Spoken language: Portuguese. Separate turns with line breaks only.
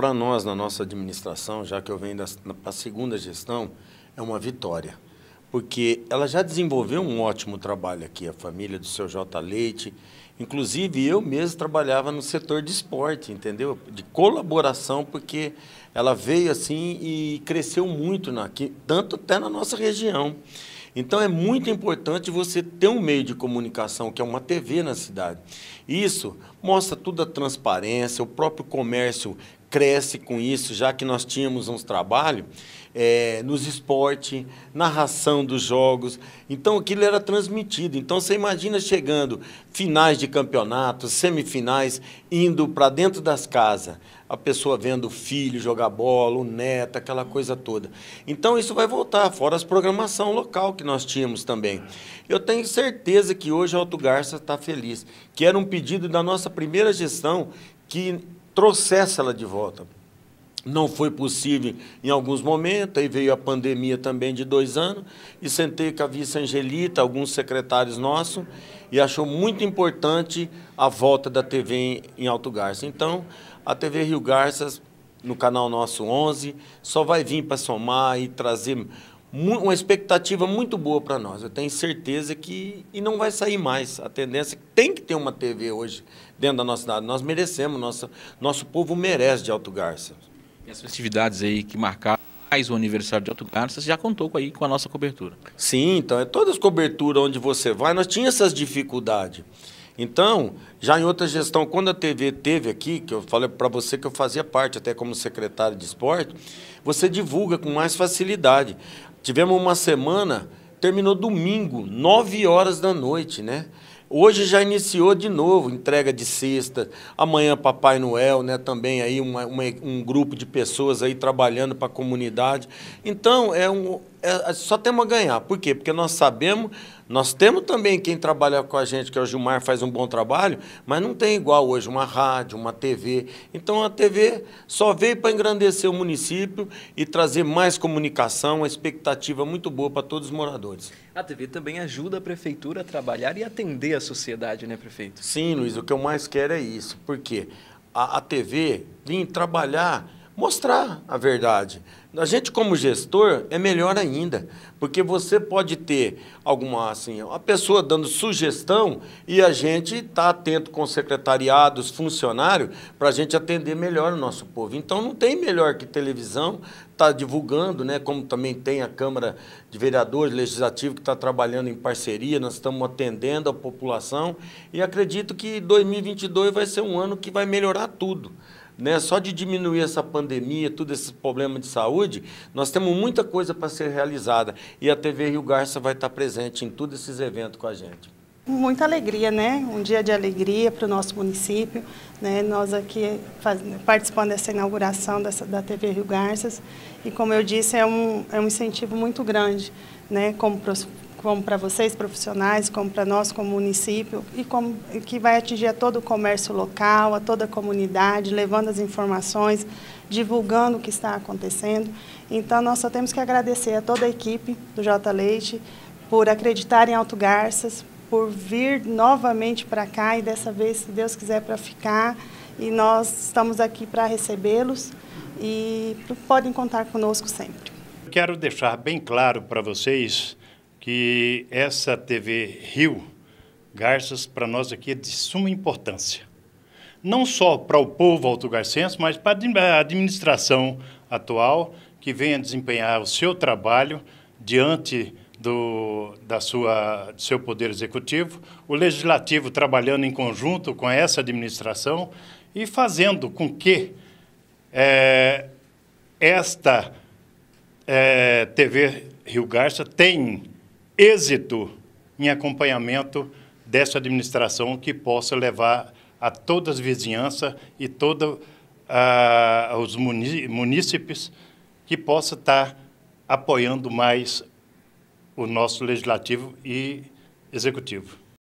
para nós, na nossa administração, já que eu venho para a segunda gestão, é uma vitória. Porque ela já desenvolveu um ótimo trabalho aqui, a família do seu J. Leite. Inclusive, eu mesmo trabalhava no setor de esporte, entendeu? De colaboração, porque ela veio assim e cresceu muito aqui, tanto até na nossa região. Então é muito importante você ter um meio de comunicação, que é uma TV na cidade. Isso mostra toda a transparência, o próprio comércio cresce com isso, já que nós tínhamos uns trabalhos é, nos esporte, narração dos jogos. Então aquilo era transmitido. Então você imagina chegando finais de campeonatos, semifinais, indo para dentro das casas, a pessoa vendo o filho jogar bola, o neto, aquela coisa toda. Então isso vai voltar, fora as programação local que nós tínhamos também. Eu tenho certeza que hoje Alto Garça está feliz, que era um pedido da nossa primeira gestão que trouxesse ela de volta. Não foi possível em alguns momentos, aí veio a pandemia também de dois anos, e sentei com a vice Angelita, alguns secretários nossos, e achou muito importante a volta da TV em Alto Garça. Então, a TV Rio Garças, no canal nosso 11, só vai vir para somar e trazer uma expectativa muito boa para nós. Eu tenho certeza que e não vai sair mais. A tendência é tem que ter uma TV hoje dentro da nossa cidade. Nós merecemos, nosso, nosso povo merece de Alto Garça. E as festividades aí que marcaram mais o aniversário de Alto Garça, já contou com, aí, com a nossa cobertura. Sim, então é todas as coberturas onde você vai, nós tínhamos essas dificuldades. Então, já em outra gestão, quando a TV teve aqui, que eu falei para você que eu fazia parte até como secretário de esporte, você divulga com mais facilidade. Tivemos uma semana, terminou domingo, 9 horas da noite, né? Hoje já iniciou de novo, entrega de cesta, amanhã Papai Noel, né? Também aí uma, uma, um grupo de pessoas aí trabalhando para a comunidade. Então, é um, é, é, só temos a ganhar. Por quê? Porque nós sabemos, nós temos também quem trabalha com a gente, que é o Gilmar, faz um bom trabalho, mas não tem igual hoje uma rádio, uma TV. Então a TV só veio para engrandecer o município e trazer mais comunicação, uma expectativa muito boa para todos os moradores. A TV também ajuda a prefeitura a trabalhar e atender a sociedade, né, prefeito? Sim, Luiz, o que eu mais quero é isso. Por quê? a, a TV vir trabalhar mostrar a verdade. A gente, como gestor, é melhor ainda, porque você pode ter alguma, assim, uma pessoa dando sugestão e a gente está atento com secretariados, funcionários, para a gente atender melhor o nosso povo. Então, não tem melhor que televisão está divulgando, né, como também tem a Câmara de Vereadores Legislativo que está trabalhando em parceria, nós estamos atendendo a população e acredito que 2022 vai ser um ano que vai melhorar tudo né? Só de diminuir essa pandemia, todo esse problema de saúde, nós temos muita coisa para ser realizada. E a TV Rio Garça vai estar presente em todos esses eventos com a gente.
Muita alegria, né? Um dia de alegria para o nosso município. Né? Nós aqui faz, participando dessa inauguração dessa, da TV Rio Garças. E como eu disse, é um, é um incentivo muito grande, né? Como como para vocês profissionais, como para nós como município e como, que vai atingir a todo o comércio local, a toda a comunidade, levando as informações, divulgando o que está acontecendo. Então nós só temos que agradecer a toda a equipe do J Leite por acreditar em Alto Garças, por vir novamente para cá e dessa vez, se Deus quiser, para ficar. E nós estamos aqui para recebê-los e podem contar conosco sempre.
Quero deixar bem claro para vocês que essa TV Rio Garças, para nós aqui, é de suma importância. Não só para o povo altogarcense, mas para a administração atual, que venha desempenhar o seu trabalho diante do da sua, do seu poder executivo, o legislativo trabalhando em conjunto com essa administração e fazendo com que é, esta é, eh, TV Rio Garça tenha êxito em acompanhamento dessa administração que possa levar a todas as vizinhanças e todos os munícipes que possa estar apoiando mais o nosso legislativo e executivo.